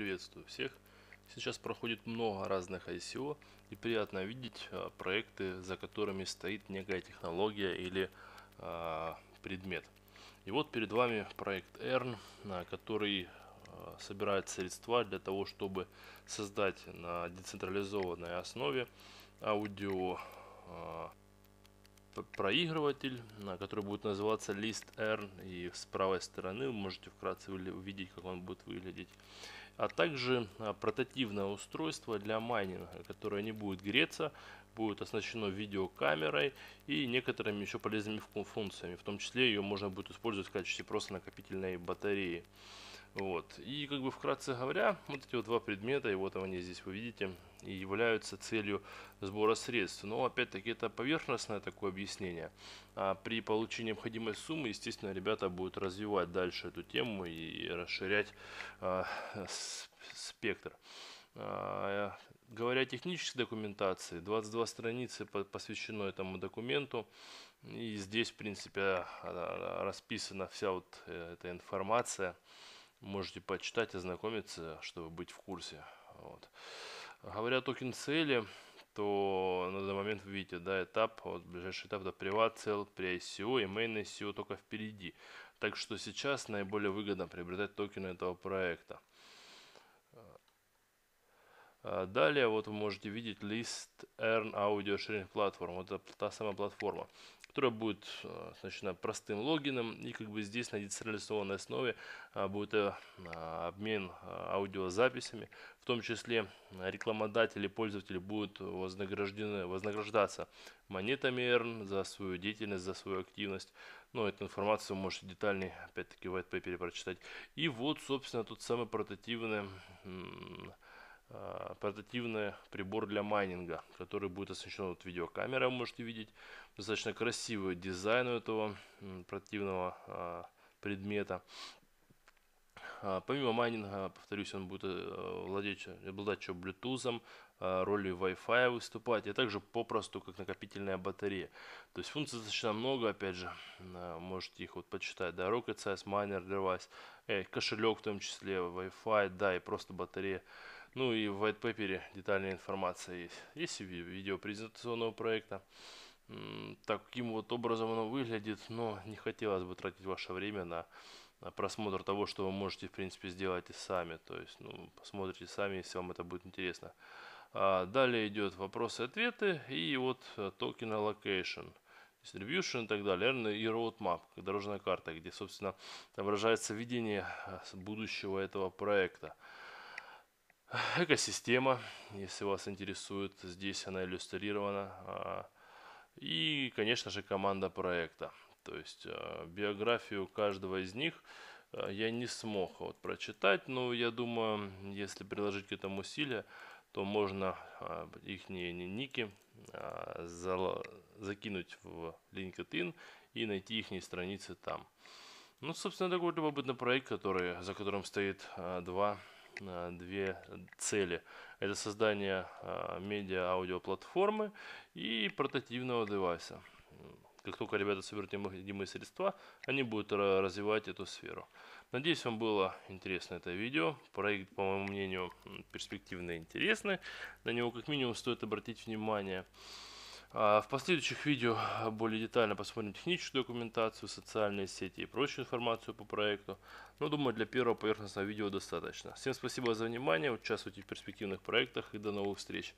Приветствую всех! Сейчас проходит много разных ICO и приятно видеть а, проекты, за которыми стоит некая технология или а, предмет. И вот перед вами проект ERN, а, который а, собирает средства для того, чтобы создать на децентрализованной основе аудио проигрыватель, который будет называться лист R. И с правой стороны вы можете вкратце увидеть, как он будет выглядеть. А также а, портативное устройство для майнинга, которое не будет греться, будет оснащено видеокамерой и некоторыми еще полезными функциями. В том числе ее можно будет использовать в качестве просто накопительной батареи. Вот. И как бы вкратце говоря, вот эти вот два предмета, и вот они здесь вы видите, и являются целью сбора средств. Но опять-таки это поверхностное такое объяснение. А при получении необходимой суммы, естественно, ребята будут развивать дальше эту тему и расширять а, спектр. А, говоря о технической документации, 22 страницы посвящено этому документу. И здесь, в принципе, а, а, расписана вся вот э, эта информация. Можете почитать, ознакомиться, чтобы быть в курсе. Вот. Говоря о токен цели, то на данный момент вы видите, да, этап, вот ближайший этап, да, приват цел, при ICO и main ICO только впереди. Так что сейчас наиболее выгодно приобретать токены этого проекта. А, далее вот вы можете видеть лист Earn Audio Sharing Platform. Вот это та самая платформа которая будет оснащена э, простым логином, и как бы здесь на децентрализованной основе э, будет э, обмен аудиозаписями, в том числе рекламодатели, пользователи будут вознаграждены, вознаграждаться монетами ERN за свою деятельность, за свою активность. Но эту информацию вы можете детальнее, опять-таки, в white paper прочитать. И вот, собственно, тот самый портативный портативный прибор для майнинга, который будет оснащен вот видеокамерой, вы можете видеть. Достаточно красивый дизайн у этого противного а, предмета. А, помимо майнинга, повторюсь, он будет э, владеть, обладать еще Bluetooth, а, ролью Wi-Fi выступать, и также попросту как накопительная батарея. То есть функций достаточно много, опять же, э, можете их вот почитать, да, Rocket Size, Miner Device, э, кошелек в том числе, Wi-Fi, да, и просто батарея. Ну и в white paper детальная информация есть. Есть видео презентационного проекта. Таким вот образом оно выглядит, но не хотелось бы тратить ваше время на просмотр того, что вы можете, в принципе, сделать и сами. То есть, ну, посмотрите сами, если вам это будет интересно. А далее идет вопросы ответы и вот э, токен allocation, distribution и так далее, наверное, и roadmap, дорожная карта, где, собственно, отображается видение э, будущего этого проекта экосистема, если вас интересует, здесь она иллюстрирована. А, и, конечно же, команда проекта. То есть а, биографию каждого из них а, я не смог вот прочитать, но я думаю, если приложить к этому усилия, то можно их ники закинуть в LinkedIn и найти их страницы там. Ну, собственно, такой любопытный проект, который, за которым стоит два две цели. Это создание а, медиа-аудиоплатформы и портативного девайса. Как только ребята соберут необходимые средства, они будут развивать эту сферу. Надеюсь, вам было интересно это видео. Проект, по моему мнению, перспективный и интересный. На него как минимум стоит обратить внимание. А, в последующих видео более детально посмотрим техническую документацию, социальные сети и прочую информацию по проекту. Но думаю, для первого поверхностного видео достаточно. Всем спасибо за внимание, участвуйте в перспективных проектах и до новых встреч!